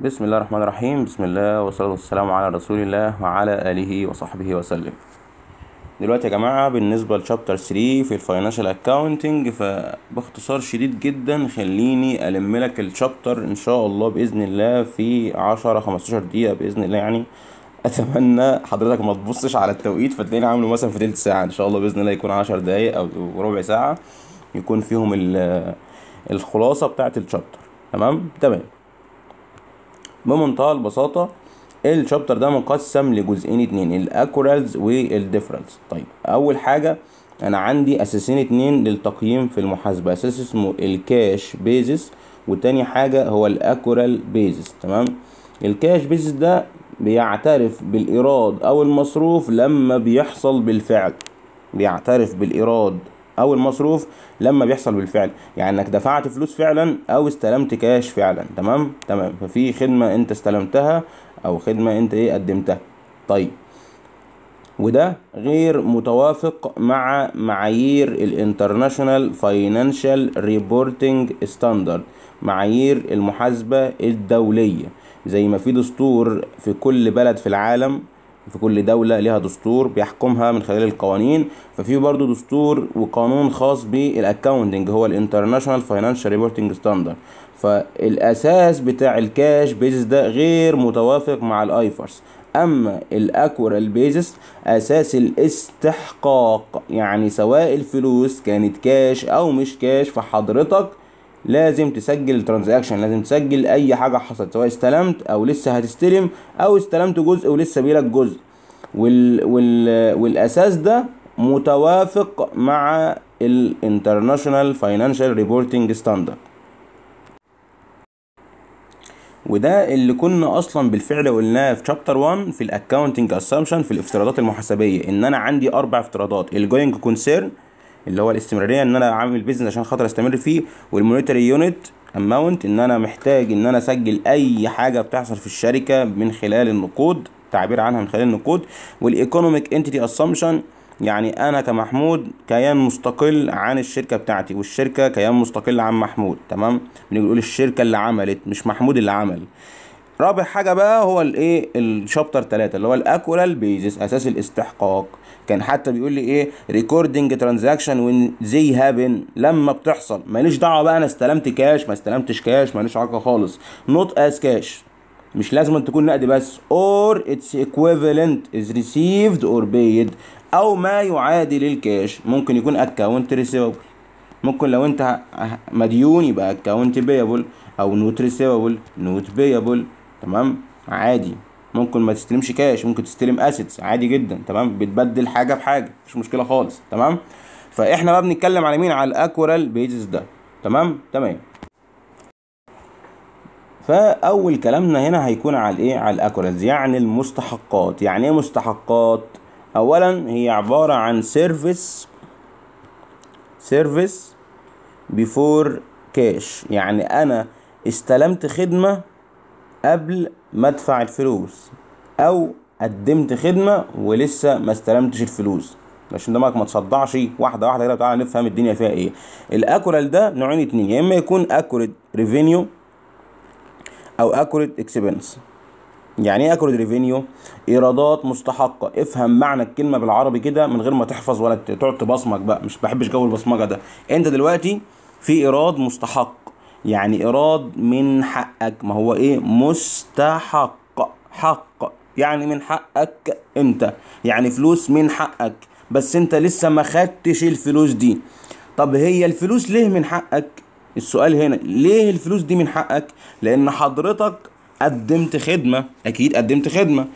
بسم الله الرحمن الرحيم بسم الله والصلاة والسلام على رسول الله وعلى آله وصحبه وسلم دلوقتي يا جماعة بالنسبة لشابتر 3 في الفاينانشال اكاونتنج فباختصار شديد جدا خليني ألم لك الشابتر إن شاء الله بإذن الله في 10 15 دقيقة بإذن الله يعني اتمنى حضرتك ما تبصش على التوقيت فتلاقيني عامله مثلا في تلت ساعه ان شاء الله باذن الله يكون عشر دقايق او ربع ساعه يكون فيهم الخلاصه بتاعه الشابتر تمام تمام بمنتهى البساطة الشابتر ده مقسم لجزئين اتنين الاكورالز والديفرنس طيب اول حاجة انا عندي اساسين اتنين للتقييم في المحاسبة اساس اسمه الكاش بيزس وتاني حاجة هو الاكورال بيزس تمام الكاش بيزس ده بيعترف بالإيراد أو المصروف لما بيحصل بالفعل بيعترف بالإيراد او المصروف لما بيحصل بالفعل يعني انك دفعت فلوس فعلا او استلمت كاش فعلا تمام تمام ففي خدمه انت استلمتها او خدمه انت ايه قدمتها طيب وده غير متوافق مع معايير الانترناشونال فاينانشال ريبورتنج ستاندرد معايير المحاسبه الدوليه زي ما في دستور في كل بلد في العالم في كل دولة لها دستور بيحكمها من خلال القوانين ففي برضو دستور وقانون خاص بالاكاونتنج هو الانترناشونال فاينانشال ريبورتنج ستاندرد فالاساس بتاع الكاش بيزس ده غير متوافق مع الايفرس اما الاكورال بيزس اساس الاستحقاق يعني سواء الفلوس كانت كاش او مش كاش فحضرتك لازم تسجل ترانزاكشن لازم تسجل اي حاجه حصلت سواء استلمت او لسه هتستلم او استلمت جزء ولسه بيلك جزء وال... وال... والاساس ده متوافق مع الانترناشونال فاينانشال ريبورتنج ستاندرد وده اللي كنا اصلا بالفعل قلناه في شابتر 1 في الاكاونتنج اسامبشن في الافتراضات المحاسبيه ان انا عندي اربع افتراضات الجوينج كونسيرن اللي هو الاستمراريه ان انا عامل بيزنس عشان خاطر استمر فيه والمونيتري يونت اماونت ان انا محتاج ان انا اسجل اي حاجه بتحصل في الشركه من خلال النقود تعبير عنها من خلال النقود والايكونوميك انتيتي اسامبشن يعني انا كمحمود كيان مستقل عن الشركه بتاعتي والشركه كيان مستقل عن محمود تمام بنقول الشركه اللي عملت مش محمود اللي عمل رابع حاجة بقى هو الايه الشابتر تلاتة اللي هو الاكولال بيزس اساس الاستحقاق كان حتى بيقول لي ايه ريكوردنج ترانزاكشن وين زي هابن لما بتحصل ماليش دعوه بقى انا استلمت كاش ما استلمتش كاش ماليش علاقه خالص نوت از كاش مش لازم أن تكون نقد بس اور اتس ايكويفالنت از ريسيفد اور بيد او ما يعادل الكاش ممكن يكون اكونت ريسيفبل ممكن لو انت مديون يبقى اكونت بيبل او نوت ريسيفبل نوت بيبل تمام عادي ممكن ما تستلمش كاش ممكن تستلم اسيتس عادي جدا تمام بتبدل حاجه بحاجه مش مشكله خالص تمام فاحنا بقى بنتكلم على مين على الاكورال بيزس ده تمام تمام فاول كلامنا هنا هيكون على ايه على الاكورالز يعني المستحقات يعني ايه مستحقات اولا هي عباره عن سيرفيس سيرفيس بيفور كاش يعني انا استلمت خدمه قبل ما ادفع الفلوس او قدمت خدمه ولسه ما استلمتش الفلوس عشان دماغك ما تصدعش واحده واحده كده تعالى نفهم الدنيا فيها ايه الاكورال ده نوعين اتنين يا اما يكون اكورد ريفينيو او اكورد اكسبنس يعني ايه اكورد ريفينيو ايرادات مستحقه افهم معنى الكلمه بالعربي كده من غير ما تحفظ ولا تقعد تبصمج بقى مش بحبش جو البصمجه ده انت دلوقتي في ايراد مستحق يعني إيراد من حقك ما هو إيه مستحق حق يعني من حقك أنت يعني فلوس من حقك بس أنت لسه ما خدتش الفلوس دي طب هي الفلوس ليه من حقك السؤال هنا ليه الفلوس دي من حقك لأن حضرتك قدمت خدمة أكيد قدمت خدمة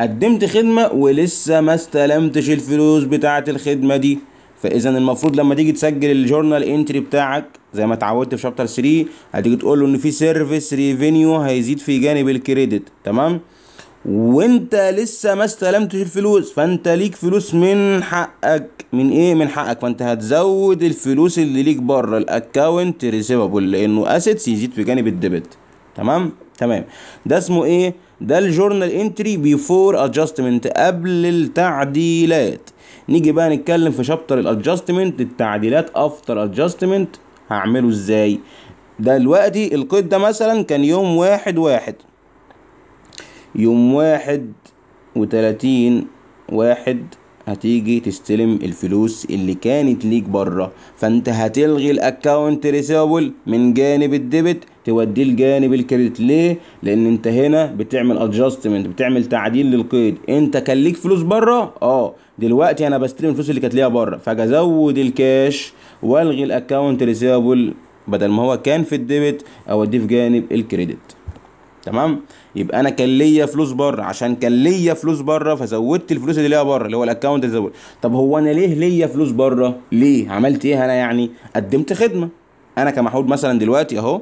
قدمت خدمة ولسه ما استلمتش الفلوس بتاعت الخدمة دي فاذا المفروض لما تيجي تسجل الجورنال انتري بتاعك زي ما اتعودت في شابتر 3 هتيجي تقول له ان في سيرفيس ريفينيو هيزيد في جانب الكريدت تمام وانت لسه ما استلمتش الفلوس فانت ليك فلوس من حقك من ايه من حقك فانت هتزود الفلوس اللي ليك بره الاكونت ريسيفابل لانه اسيتس يزيد في جانب الديبت تمام تمام ده اسمه ايه ده الجورنال انتري بيفور ادجستمنت قبل التعديلات نيجي بقى نتكلم في شابتر الادجستمنت التعديلات افتر ادجستمنت هعمله ازاي دلوقتي القيد ده مثلا كان يوم واحد واحد يوم واحد وتلاتين واحد هتيجي تستلم الفلوس اللي كانت ليك بره فانت هتلغي الاكونت ريسيبل من جانب الديبت توديه لجانب الكريدت ليه لان انت هنا بتعمل ادجستمنت بتعمل تعديل للقيد انت كان ليك فلوس بره اه دلوقتي انا بستلم الفلوس اللي كانت ليا بره فجزود الكاش والغي الاكونت ريسيبل بدل ما هو كان في الديبت اوديه في جانب الكريدت تمام يبقى انا كان ليا فلوس بره عشان كان ليا فلوس بره فزودت الفلوس اللي ليا بره اللي هو الاكونت اللي زود طب هو انا ليه ليا فلوس بره ليه عملت ايه انا يعني قدمت خدمه انا كمحمود مثلا دلوقتي اهو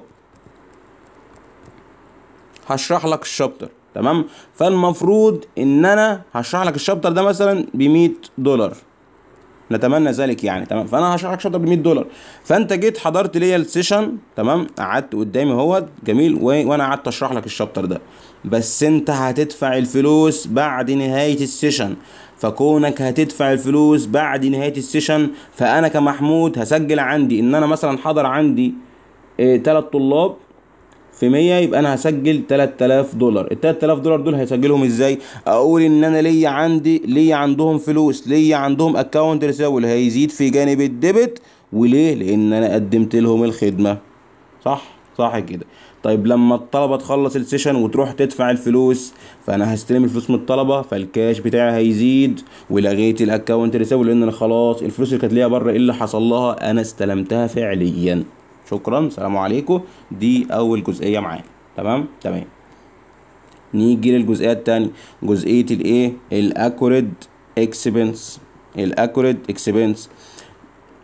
هشرح لك الشابتر تمام فالمفروض ان انا هشرح لك الشابتر ده مثلا ب 100 دولار نتمنى ذلك يعني تمام فانا هشرح لك ب 100 دولار فانت جيت حضرت ليا السيشن تمام قعدت قدامي اهوت جميل و... وانا قعدت اشرح لك الشابتر ده بس انت هتدفع الفلوس بعد نهايه السيشن فكونك هتدفع الفلوس بعد نهايه السيشن فانا كمحمود هسجل عندي ان انا مثلا حضر عندي ثلاث آه، إيه طلاب في 100 يبقى انا هسجل 3000 دولار ال 3000 دولار دول هيسجلهم ازاي اقول ان انا ليا عندي ليا عندهم فلوس ليا عندهم اكونت ريسيفبل هيزيد في جانب الديبت وليه لان انا قدمت لهم الخدمه صح صح كده طيب لما الطلبه تخلص السيشن وتروح تدفع الفلوس فانا هستلم الفلوس من الطلبه فالكاش بتاعي هيزيد ولغيت الاكونت ريسيفبل لان انا خلاص الفلوس اللي كانت ليا بره ايه اللي حصل لها انا استلمتها فعليا شكرا سلام عليكم دي اول جزئيه معانا تمام تمام نيجي للجزئيه الثانيه جزئيه الايه الاكوريد اكسبنس الاكوريد اكسبنس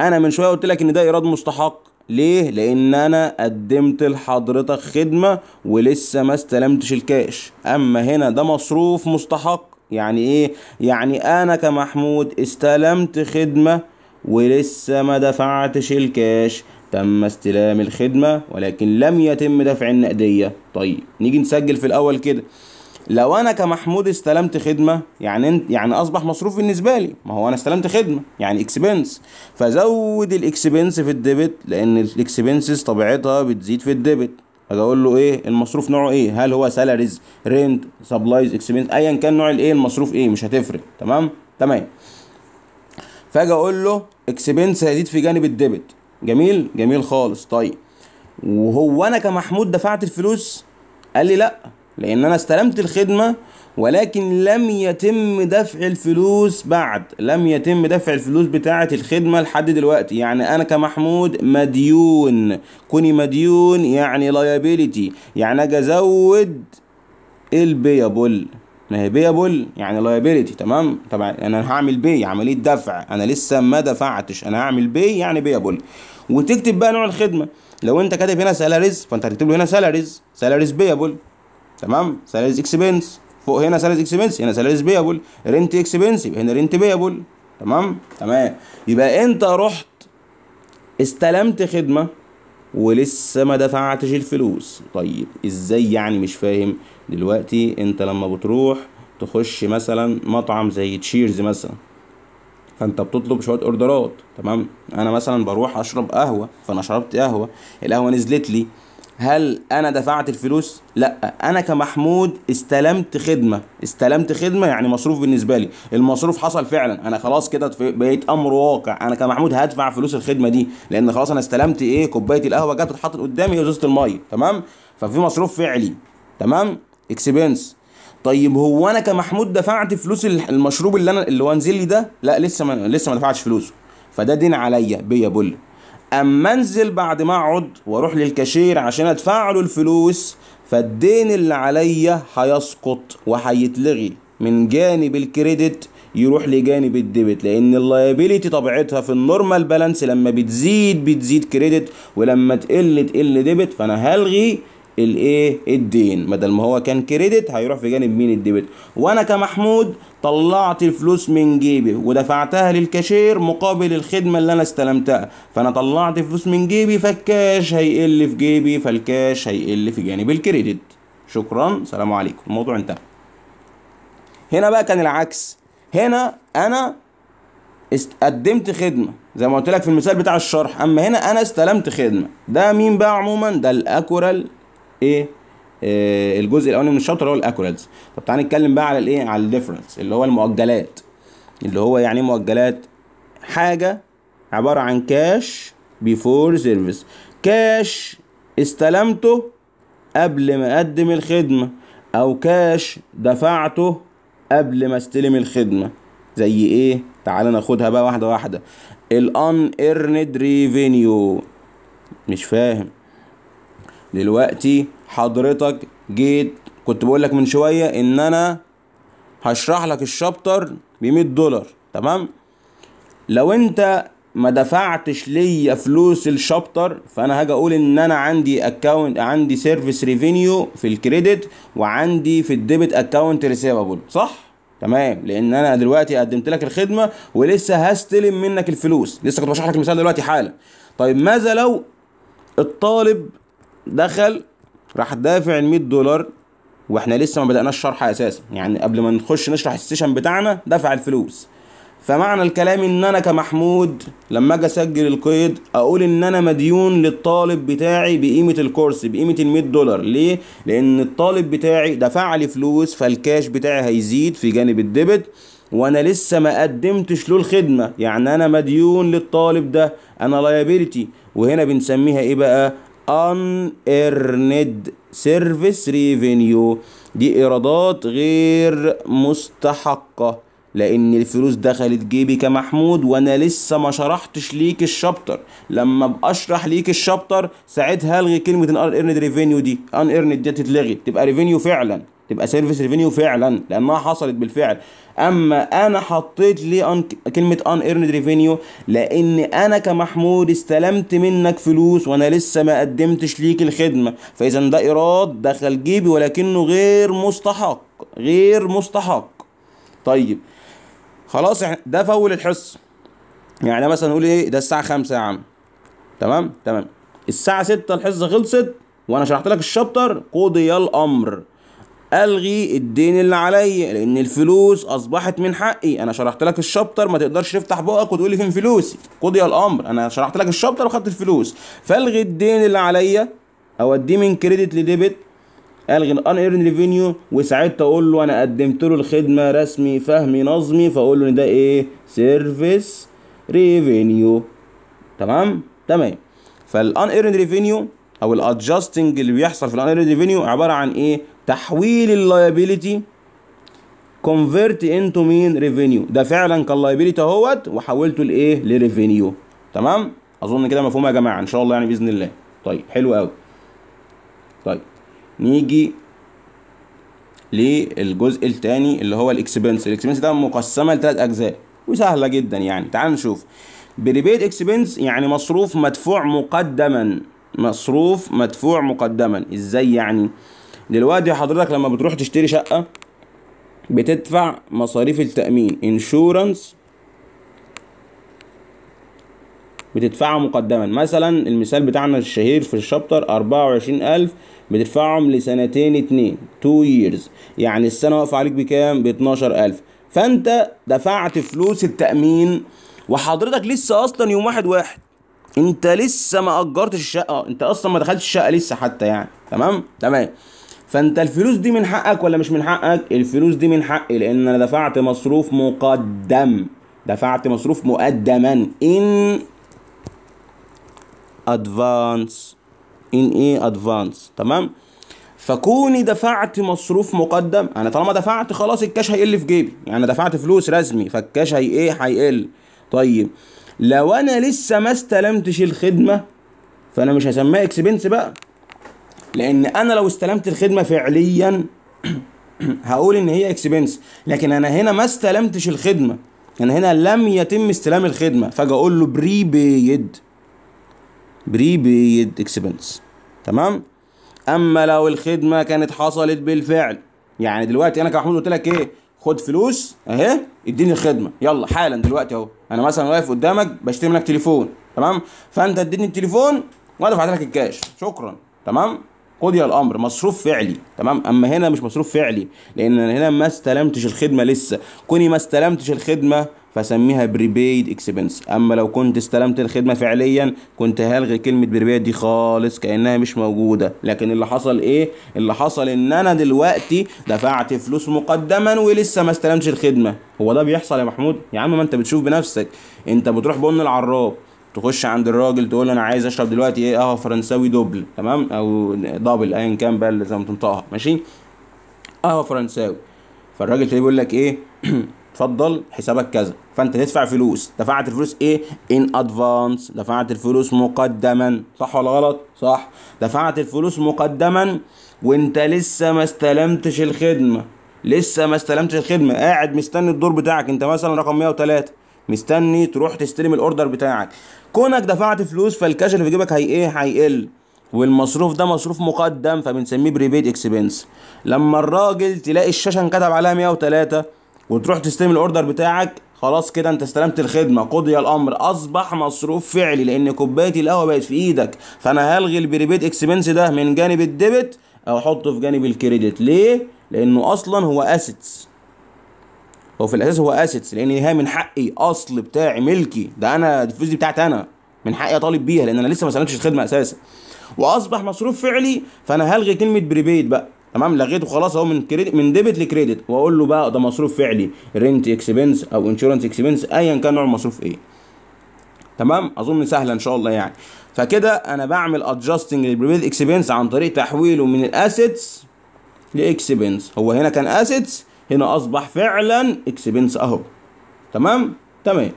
انا من شويه قلت لك ان ده ايراد مستحق ليه لان انا قدمت لحضرتك خدمه ولسه ما استلمتش الكاش اما هنا ده مصروف مستحق يعني ايه يعني انا كمحمود استلمت خدمه ولسه ما دفعتش الكاش تم استلام الخدمة ولكن لم يتم دفع النقدية طيب نيجي نسجل في الأول كده لو أنا كمحمود استلمت خدمة يعني انت يعني أصبح مصروف بالنسبة لي ما هو أنا استلمت خدمة يعني إكسبنس فزود الإكسبنس في الديبت لأن الإكسبنسز طبيعتها بتزيد في الديبت أقول له ايه المصروف نوعه ايه هل هو سالاريز رينت سبلايز اكسبنس ايا كان نوع الايه المصروف ايه مش هتفرق تمام تمام فاجي اقول له اكسبنس هيزيد في جانب الديبت جميل جميل خالص طيب وهو انا كمحمود دفعت الفلوس قال لي لا لان انا استلمت الخدمه ولكن لم يتم دفع الفلوس بعد لم يتم دفع الفلوس بتاعة الخدمة لحد دلوقتي يعني أنا كمحمود مديون كوني مديون يعني لايبيليتي يعني أجي أزود البيبل ليبيبل يعني لايبيلتي تمام طبعا انا هعمل بي عمليه دفع انا لسه ما دفعتش انا هعمل بي يعني بيبل وتكتب بقى نوع الخدمه لو انت كاتب هنا سالاريز فانت هتكتب له هنا سالاريز سالاريز بيبل تمام سالاريز اكسبنس فوق هنا سالاريز اكسبنس هنا سالاريز بيبل رنت اكسبنس يبقى هنا رنت بيبل تمام تمام يبقى انت رحت استلمت خدمه ولسه ما دفعتش الفلوس طيب ازاي يعني مش فاهم دلوقتي انت لما بتروح تخش مثلا مطعم زي تشيرز مثلا فانت بتطلب شويه اوردرات تمام انا مثلا بروح اشرب قهوه فانا شربت قهوه القهوه نزلت لي هل انا دفعت الفلوس لا انا كمحمود استلمت خدمه استلمت خدمه يعني مصروف بالنسبه لي المصروف حصل فعلا انا خلاص كده بقيت امر واقع انا كمحمود هدفع فلوس الخدمه دي لان خلاص انا استلمت ايه كوبايه القهوه جت اتحطت قدامي ازازه الميه تمام ففي مصروف فعلي تمام اكسبنس طيب هو انا كمحمود دفعت فلوس المشروب اللي انا اللي هو نزل لي ده لا لسه ما لسه ما دفعتش فلوسه فده دين عليا بيا بول اما انزل بعد ما اقعد واروح للكاشير عشان ادفع له الفلوس فالدين اللي عليا هيسقط وهيتلغي من جانب الكريدت يروح لجانب الديبت لان اللايبيليتي طبيعتها في النورمال بالانس لما بتزيد بتزيد كريدت ولما تقل تقل ديبت فانا هلغي الايه الدين بدل ما هو كان كريدت هيروح في جانب مين الديبت وانا كمحمود طلعت الفلوس من جيبي ودفعتها للكاشير مقابل الخدمه اللي انا استلمتها فانا طلعت فلوس من جيبي فالكاش هيقل في جيبي فالكاش هيقل في جانب الكريدت شكرا سلام عليكم الموضوع انتهى هنا بقى كان العكس هنا انا قدمت خدمه زي ما قلت لك في المثال بتاع الشرح اما هنا انا استلمت خدمه ده مين بقى عموما ده الاكورال ايه آه، الجزء الاولاني من اللي هو الاكوريلز طب تعالى نتكلم بقى على الايه على الديفرنس اللي هو المؤجلات اللي هو يعني إيه مؤجلات حاجه عباره عن كاش بيفور سيرفيس كاش استلمته قبل ما اقدم الخدمه او كاش دفعته قبل ما استلم الخدمه زي ايه تعال ناخدها بقى واحده واحده الان ايرند ريفينيو مش فاهم دلوقتي حضرتك جيت كنت بقول لك من شويه ان انا هشرح لك الشابتر ب 100 دولار تمام لو انت ما دفعتش ليا فلوس الشابتر فانا هاجي اقول ان انا عندي اكونت عندي سيرفيس ريفينيو في الكريدت وعندي في الديبت اكونت ريسيفابل صح تمام لان انا دلوقتي قدمت لك الخدمه ولسه هستلم منك الفلوس لسه كنت بشرح لك المثال دلوقتي حالا طيب ماذا لو الطالب دخل راح دافع ال 100 دولار واحنا لسه ما بدأناش الشرح اساسا يعني قبل ما نخش نشرح السيشن بتاعنا دفع الفلوس فمعنى الكلام ان انا كمحمود لما اجي اسجل القيد اقول ان انا مديون للطالب بتاعي بقيمه الكورس بقيمه ال 100 دولار ليه لان الطالب بتاعي دفع لي فلوس فالكاش بتاعي هيزيد في جانب الديبت وانا لسه ما قدمتش له الخدمه يعني انا مديون للطالب ده انا لايبيلتي وهنا بنسميها ايه بقى unearned service revenue دي إيرادات غير مستحقة لأن الفلوس دخلت جيبي كمحمود وأنا لسه ما شرحتش ليك الشابتر لما بأشرح ليك الشابتر ساعتها ألغي كلمة unearned revenue دي unearned دي تتلغي تبقى revenue فعلا تبقى سيرفيس ريفينيو فعلا لانها حصلت بالفعل اما انا حطيت ليه أن... كلمه ان ايرند ريفينيو لان انا كمحمود استلمت منك فلوس وانا لسه ما قدمتش ليك الخدمه فاذا ده ايراد دخل جيبي ولكنه غير مستحق غير مستحق طيب خلاص ده في اول الحصه يعني مثلا نقول ايه ده الساعه 5 يا عم تمام تمام الساعه 6 الحصه خلصت وانا شرحت لك الشابتر قضي الامر الغي الدين اللي عليا لان الفلوس اصبحت من حقي انا شرحت لك الشابتر ما تقدرش تفتح بقك وتقول لي فين فلوسي قضي الامر انا شرحت لك الشابتر وخدت الفلوس فالغي الدين اللي عليا اوديه من كريدت لديبت الغي الان ايرن ريفينيو وساعتها اقول له انا قدمت له الخدمه رسمي فهمي نظمي فاقول له ان ده ايه سيرفيس ريفينيو تمام تمام فالان ايرن ريفينيو او الادجاستنج اللي بيحصل في الان ايرن ريفينيو عباره عن ايه تحويل اللايبيليتي كونفيرت انتو مين ريفينيو ده فعلا كان لايبيليتي اهوت وحولته لايه لريفينيو تمام اظن كده مفهوم يا جماعه ان شاء الله يعني باذن الله طيب حلو قوي طيب نيجي للجزء الثاني اللي هو الاكسبنس الاكسبنس ده مقسمه لثلاث اجزاء وسهله جدا يعني تعال نشوف بريبيد اكسبنس يعني مصروف مدفوع مقدما مصروف مدفوع مقدما ازاي يعني دلوقتي حضرتك لما بتروح تشتري شقة بتدفع مصاريف التأمين انشورنس بتدفعها مقدما مثلا المثال بتاعنا الشهير في الشابتر أربعة وعشرين ألف بتدفعهم لسنتين اتنين تو ييرز يعني السنة واقفة عليك بكام باتناشر ألف فأنت دفعت فلوس التأمين وحضرتك لسه أصلا يوم واحد واحد انت لسه ما اجرتش الشقه انت اصلا ما دخلتش الشقه لسه حتى يعني تمام تمام فانت الفلوس دي من حقك ولا مش من حقك الفلوس دي من حقي لان انا دفعت مصروف مقدم دفعت مصروف مقدما ان ادفانس ان ايه ادفانس تمام فكوني دفعت مصروف مقدم انا طالما دفعت خلاص الكاش هيقل في جيبي يعني دفعت فلوس رسمي فالكاش هي ايه هيقل طيب لو انا لسه ما استلمتش الخدمه فانا مش هسميها اكسبنس بقى لان انا لو استلمت الخدمه فعليا هقول ان هي اكسبنس لكن انا هنا ما استلمتش الخدمه انا هنا لم يتم استلام الخدمه فاجي اقول له بري بيد بري بيد اكسبنس تمام اما لو الخدمه كانت حصلت بالفعل يعني دلوقتي انا كمحمود قلت لك ايه خد فلوس اهي اديني الخدمه يلا حالا دلوقتي اهو انا مثلا واقف قدامك بشتري منك تليفون تمام فانت اديني التليفون وانا دفعت لك الكاش شكرا تمام قضي الامر مصروف فعلي تمام اما هنا مش مصروف فعلي لان هنا ما استلمتش الخدمه لسه كوني ما استلمتش الخدمه فسميها بريبيد اكسبنس اما لو كنت استلمت الخدمه فعليا كنت هلغي كلمه بريبيد دي خالص كانها مش موجوده لكن اللي حصل ايه اللي حصل ان انا دلوقتي دفعت فلوس مقدما ولسه ما استلمتش الخدمه هو ده بيحصل يا محمود يا عم ما انت بتشوف بنفسك انت بتروح بن العراب تخش عند الراجل تقول انا عايز اشرب دلوقتي ايه قهوه فرنساوي دوبل تمام او دبل ايا كان بقى اللي زي ما تنطقها ماشي قهوه فرنساوي فالراجل تلاقيه بيقول لك ايه اتفضل حسابك كذا فانت تدفع فلوس دفعت الفلوس ايه ان ادفانس دفعت الفلوس مقدما صح ولا غلط صح دفعت الفلوس مقدما وانت لسه ما استلمتش الخدمه لسه ما استلمتش الخدمه قاعد مستني الدور بتاعك انت مثلا رقم 103 مستني تروح تستلم الاوردر بتاعك كونك دفعت فلوس فالكاش اللي في جيبك هي ايه هيقل والمصروف ده مصروف مقدم فبنسميه بريبيد اكسبنس لما الراجل تلاقي الشاشه انكتب عليها 103 وتروح تستلم الاوردر بتاعك خلاص كده انت استلمت الخدمه قضي الامر اصبح مصروف فعلي لان كوبايه القهوه بقت في ايدك فانا هلغي البريبيد اكسبنس ده من جانب الديبت او احطه في جانب الكريدت ليه لانه اصلا هو اسيتس هو في الاساس هو اسيتس لان هي من حقي اصل بتاعي ملكي ده انا الفلوس دي بتاعتي انا من حقي اطالب بيها لان انا لسه ما سلمتش الخدمه اساسا واصبح مصروف فعلي فانا هلغي كلمه بريبيد بقى تمام لغيته خلاص اهو من كريدت من ديبت لكريدت واقول له بقى ده مصروف فعلي رنت اكسبنس او انشورنس اكسبنس ايا كان نوع المصروف ايه تمام اظن سهله ان شاء الله يعني فكده انا بعمل ادجاستنج للبريبيد اكسبنس عن طريق تحويله من الاسيتس لاكسبنس هو هنا كان اسيتس هنا اصبح فعلا اكسبنس اهو تمام تمام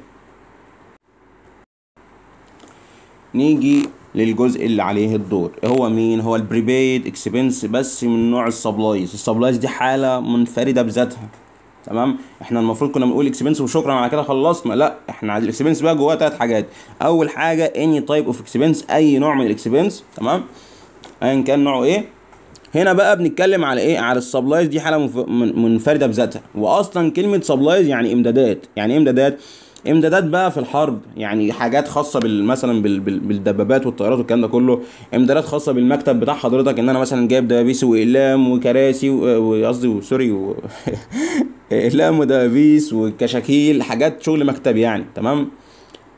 نيجي للجزء اللي عليه الدور إيه هو مين هو البريبيد اكسبنس بس من نوع السبلايز السبلايز دي حاله منفرده بذاتها تمام احنا المفروض كنا بنقول اكسبنس وشكرا على كده خلصنا لا احنا الاكسبنس بقى جواه ثلاث حاجات اول حاجه اني تايب اوف اكسبنس اي نوع من الاكسبنس تمام ايا كان نوعه ايه هنا بقى بنتكلم على ايه على السبلايز دي حاله منفرده بذاتها واصلا كلمه سبلايز يعني امدادات يعني ايه امدادات امدادات بقى في الحرب يعني حاجات خاصه بال مثلا بال بالدبابات والطيارات والكلام ده كله امدادات خاصه بالمكتب بتاع حضرتك ان انا مثلا جايب دبابيس واقلام وكراسي وقصدي وسوري و... اقلام ودبابيس وكشاكيل حاجات شغل مكتبي يعني تمام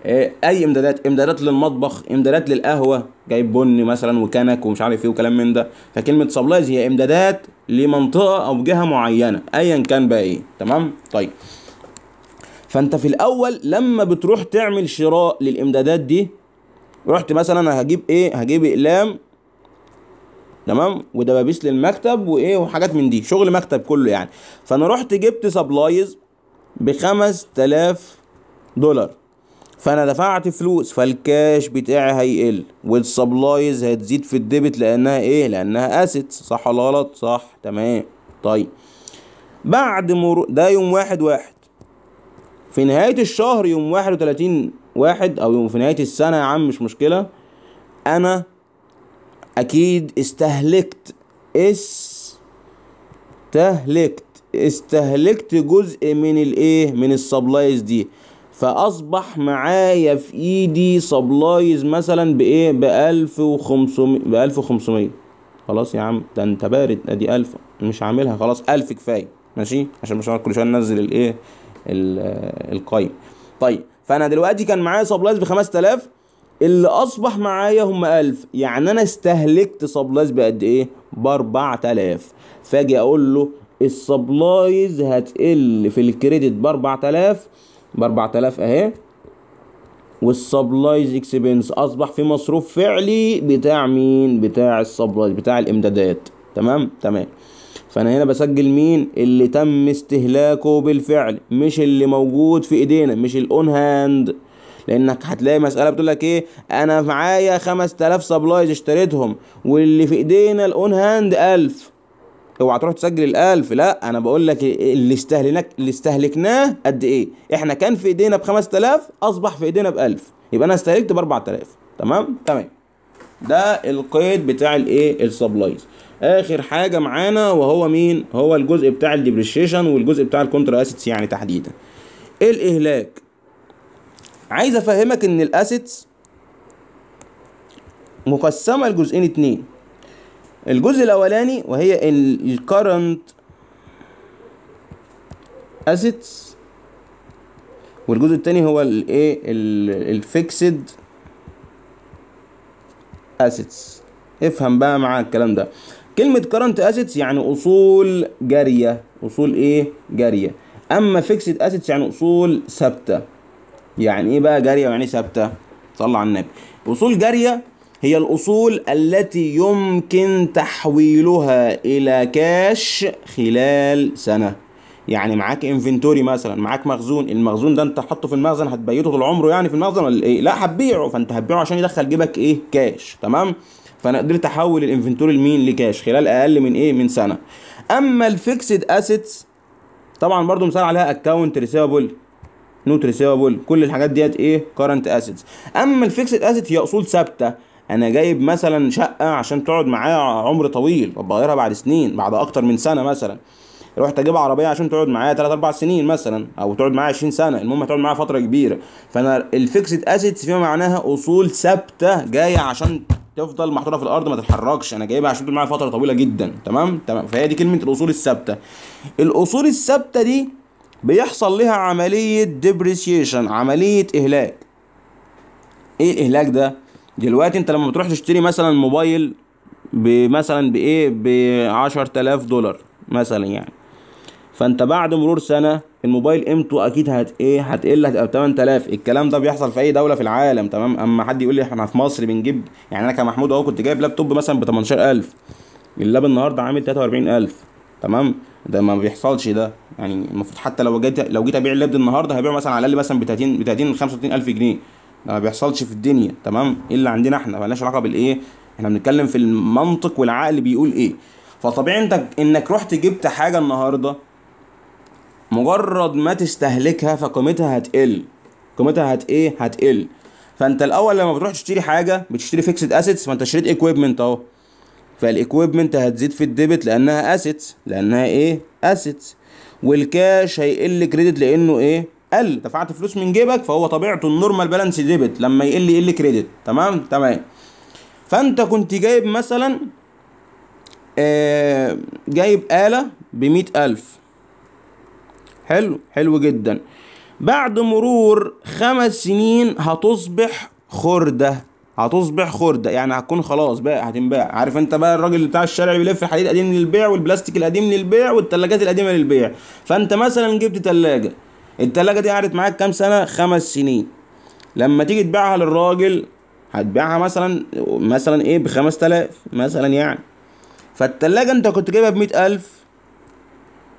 إيه، اي امدادات امدادات للمطبخ امدادات للقهوه جايب بن مثلا وكنك ومش عارف ايه وكلام من ده فكلمه سبلايز هي امدادات لمنطقه او جهه معينه ايا كان بقى ايه تمام طيب فانت في الاول لما بتروح تعمل شراء للامدادات دي رحت مثلا هجيب ايه هجيب اقلام تمام ودبابيس للمكتب وايه وحاجات من دي شغل مكتب كله يعني فانا رحت جبت سبلايز ب 5000 دولار فانا دفعت فلوس فالكاش بتاعي هيقل والسبلايز هتزيد في الديبت لانها ايه لانها اسيتس صح ولا غلط صح تمام طيب بعد مرور ده يوم واحد واحد في نهاية الشهر يوم واحد وتلاتين واحد او يوم في نهاية السنة يا عم مش مشكلة انا اكيد استهلكت استهلكت استهلكت جزء من الايه من السبلايز دي فاصبح معايا في ايدي سبلايز مثلا بايه ب 1500 ب 1500 خلاص يا عم ده انت بارد ادي 1000 مش عاملها خلاص 1000 كفايه ماشي عشان مش كل شويه ننزل الايه القايم طيب فانا دلوقتي كان معايا سبلايز ب 5000 اللي اصبح معايا هم 1000 يعني انا استهلكت سبلايز بقد ايه ب 4000 فاجي اقول له السبلايز هتقل في الكريدت ب 4000 ب 4000 اهي والسبلايز اكسبنس اصبح في مصروف فعلي بتاع مين بتاع السبلايز بتاع الامدادات تمام تمام فانا هنا بسجل مين اللي تم استهلاكه بالفعل مش اللي موجود في ايدينا مش الاون هاند لانك هتلاقي مساله بتقول لك ايه انا معايا 5000 سبلايز اشتريتهم واللي في ايدينا الاون هاند 1000 اوعى تروح تسجل الالف لا انا بقول لك إيه، اللي استهلكناه اللي استهلكناه قد ايه احنا كان في ايدينا ب 5000 اصبح في ايدينا ب 1000 يبقى انا استهلكت ب 4000 تمام تمام ده القيد بتاع الايه السبلايز اخر حاجه معانا وهو مين هو الجزء بتاع الديبريشيشن والجزء بتاع الكونترا اسيتس يعني تحديدا إيه الاهلاك عايز افهمك ان الاسيتس مقسمه لجزئين اتنين الجزء الاولاني وهي الكرنت current assets والجزء الثاني هو الايه الفيكسد assets افهم بقى معاك الكلام ده كلمة current assets يعني أصول جارية أصول إيه؟ جارية أما fixed assets يعني أصول ثابتة يعني إيه بقى جارية ويعني إيه ثابتة؟ صلى على النبي أصول جارية هي الأصول التي يمكن تحويلها إلى كاش خلال سنة يعني معاك انفنتوري مثلا معاك مخزون المخزون ده انت حطه في المخزن هتبيته طول عمره يعني في المخزن ولا ايه لا هتبيعه فانت هتبيعه عشان يدخل جيبك ايه كاش تمام فانا قدرت احول الانفنتوري لمين لكاش خلال اقل من ايه من سنه اما الفيكسد اسيتس طبعا برضو مثال عليها اكونت ريسيبل نوت ريسيبل كل الحاجات ديت ايه كارنت اسيتس اما الفيكسد اسيت هي اصول ثابته انا جايب مثلا شقه عشان تقعد معايا عمر طويل بغيرها بعد سنين بعد اكتر من سنه مثلا رحت اجيب عربيه عشان تقعد معايا 3 4 سنين مثلا او تقعد معايا 20 سنه المهم هتقعد معايا فتره كبيره فانا الفيكسد اسيتس فيما معناها اصول ثابته جايه عشان تفضل محطوطه في الارض ما تتحركش انا جايبها عشان تقعد معايا فتره طويله جدا تمام تمام فهي دي كلمه الاصول الثابته الاصول الثابته دي بيحصل لها عمليه ديبريسيشن عمليه اهلاك ايه الاهلاك ده دلوقتي انت لما بتروح تشتري مثلا موبايل بمثلا بايه ب 10000 إيه؟ دولار مثلا يعني فانت بعد مرور سنه الموبايل قيمته اكيد هت ايه هتقل هتبقى 8000 الكلام ده بيحصل في اي دوله في العالم تمام اما حد يقول لي احنا في مصر بنجيب يعني انا كمحمود اهو كنت جايب لابتوب مثلا ب 18000 اللاب النهارده عامل 43000 تمام ده ما بيحصلش ده يعني المفروض حتى لو جيت لو جيت ابيع اللاب النهارده هبيعه مثلا على الاقل مثلا ب 30 ب 30 35000 جنيه ده ما بيحصلش في الدنيا تمام إيه الا عندنا احنا مالناش علاقه بالايه احنا بنتكلم في المنطق والعقل بيقول ايه فطبيعي انت انك رحت جبت حاجه النهارده مجرد ما تستهلكها فقيمتها هتقل قيمتها هت ايه هتقل فانت الاول لما بتروح تشتري حاجه بتشتري فيكسد اسيتس فانت اشتريت ايكويبمنت اهو فالايكويبمنت هتزيد في الديبت لانها اسيتس لانها ايه اسيتس والكاش هيقل كريدت لانه ايه قل دفعت فلوس من جيبك فهو طبيعته النورمال بالانس ديبت لما يقل يقل كريدت تمام تمام فانت كنت جايب مثلا آه جايب آلة بمئة ألف حلو حلو جدا بعد مرور خمس سنين هتصبح خردة هتصبح خردة يعني هتكون خلاص بقى هتنباع عارف انت بقى الراجل بتاع الشارع بيلف الحديد القديم للبيع والبلاستيك القديم للبيع والتلاجات القديمة للبيع فانت مثلا جبت تلاجة التلاجة دي قعدت معاك كام سنة خمس سنين لما تيجي تبيعها للراجل هتبيعها مثلا مثلا ايه بخمس تلاف مثلا يعني فالتلاجة انت كنت جايبها بمئة ألف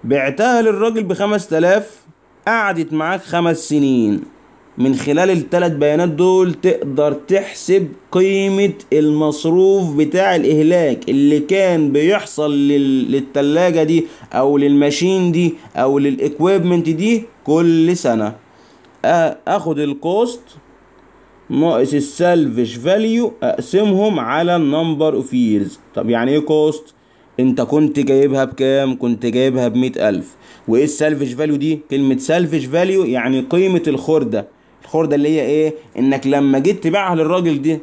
بعتها للراجل بخمس تلاف قعدت معاك خمس سنين من خلال الثلاث بيانات دول تقدر تحسب قيمة المصروف بتاع الإهلاك اللي كان بيحصل للتلاجة دي أو للماشين دي أو للإكويبمنت دي كل سنة أخد الكوست ناقص السلفش فاليو أقسمهم على النمبر أوف ييرز طب يعني إيه كوست؟ انت كنت جايبها بكام كنت جايبها بمئة ألف وايه السلفش فاليو دي كلمة سلفش فاليو يعني قيمة الخردة الخردة اللي هي ايه انك لما جيت تبيعها للراجل دي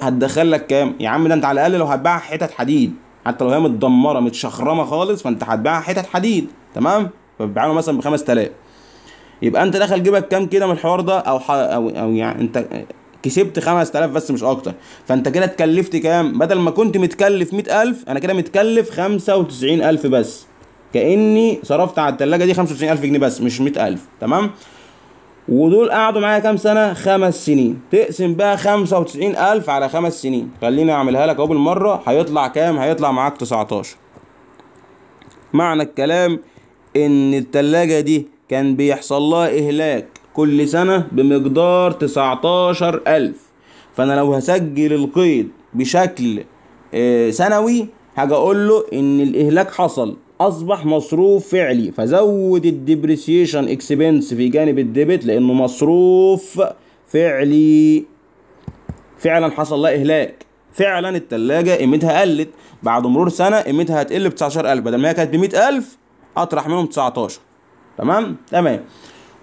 هتدخل لك كام يا عم ده انت على الاقل لو هتبيعها حتت حديد حتى لو هي متدمره متشخرمه خالص فانت هتبيعها حتت حديد تمام فبتبيعها مثلا ب 5000 يبقى انت دخل جيبك كام كده من الحوار ده او او او يعني انت كسبت 5000 بس مش اكتر فانت كده اتكلفت كام بدل ما كنت متكلف 100000 انا كده متكلف 95000 بس كاني صرفت على الثلاجه دي 95000 جنيه بس مش 100000 تمام ودول قعدوا معايا كام سنه خمس سنين تقسم بقى 95000 على خمس سنين خليني اعملها لك اهو بالمره هيطلع كام هيطلع معاك 19 معنى الكلام ان التلاجة دي كان بيحصل لها اهلاك كل سنة بمقدار 19000 فانا لو هسجل القيد بشكل آه، سنوي هاجي اقول له ان الاهلاك حصل اصبح مصروف فعلي فزود الديبريسيشن اكسبنس في جانب الديبت لانه مصروف فعلي فعلا حصل لها اهلاك فعلا التلاجة قيمتها قلت بعد مرور سنة قيمتها هتقل ب 19000 بدل ما هي كانت ب 100000 اطرح منهم 19 تمام تمام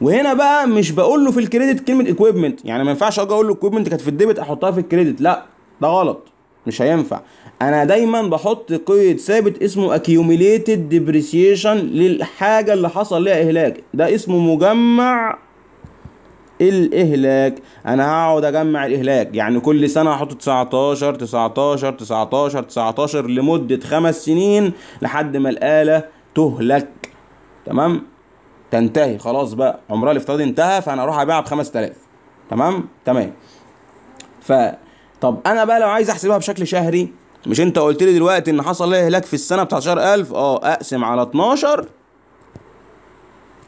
وهنا بقى مش بقول له في الكريدت كلمة اكويبمنت يعني ما ينفعش اجي اقول له اكويبمنت كانت في الديبت احطها في الكريدت لا ده غلط مش هينفع انا دايما بحط قيد ثابت اسمه accumulated depreciation للحاجه اللي حصل لها اهلاك ده اسمه مجمع الاهلاك انا هقعد اجمع الاهلاك يعني كل سنه هحط 19 19 19 19 لمده خمس سنين لحد ما الاله تهلك تمام تنتهي خلاص بقى عمرها الافتراضي انتهى فانا اروح ابيعها ب 5000 تمام تمام ف طب انا بقى لو عايز احسبها بشكل شهري مش انت قلت لي دلوقتي ان حصل ليه هلاك في السنه ب 19000 اه اقسم على 12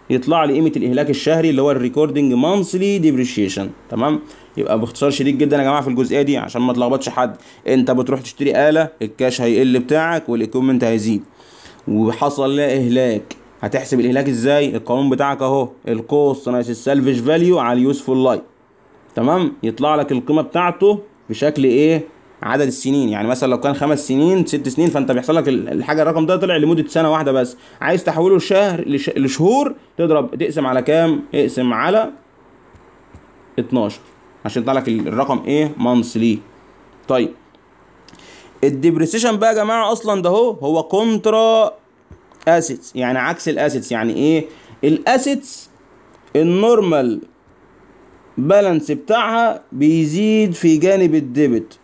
يطلع لي قيمه الاهلاك الشهري اللي هو الريكوردنج مانثلي ديبريشيشن تمام يبقى باختصار شديد جدا يا جماعه في الجزئيه دي عشان ما تلخبطش حد انت بتروح تشتري اله الكاش هيقل بتاعك والايكومنت هيزيد وحصل لها اهلاك هتحسب الاهلاك ازاي القانون بتاعك اهو الكوست ناقص السالفج فاليو على اليوسفول لايف تمام يطلع لك القيمه بتاعته بشكل ايه عدد السنين يعني مثلا لو كان خمس سنين ست سنين فانت بيحصل لك الحاجه الرقم ده طلع لمده سنه واحده بس عايز تحوله لشهر لشهور تضرب تقسم على كام اقسم على 12 عشان يطلع لك الرقم ايه مانسلي طيب الديبريسيشن بقى يا جماعه اصلا ده هو هو كونترا اسيتس يعني عكس الاسيتس يعني ايه الاسيتس النورمال بالانس بتاعها بيزيد في جانب الديبت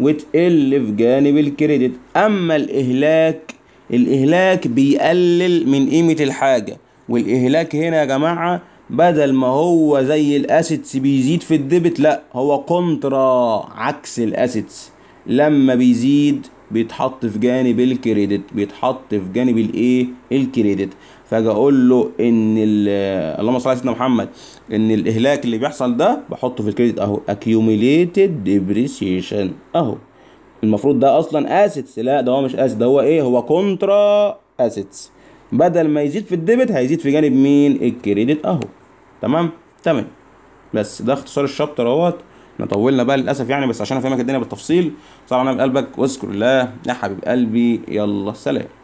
وتقل في جانب الكريدت أما الإهلاك الإهلاك بيقلل من قيمة الحاجة والإهلاك هنا يا جماعة بدل ما هو زي الأسيتس بيزيد في الديبت لا هو كونترا عكس الأسيتس لما بيزيد بيتحط في جانب الكريدت بيتحط في جانب الايه الكريدت فاجي اقول له ان آه، اللهم صل على سيدنا محمد ان الاهلاك اللي بيحصل ده بحطه في الكريدت اهو accumulated depreciation اهو المفروض ده اصلا اسيتس لا ده هو مش اسيتس ده هو ايه هو كونترا اسيتس بدل ما يزيد في الديبت هيزيد في جانب مين الكريدت اهو تمام تمام بس ده اختصار الشابتر اهوت احنا طولنا بقى للاسف يعني بس عشان افهمك الدنيا بالتفصيل صار انا من قلبك واذكر الله يا حبيب قلبي يلا سلام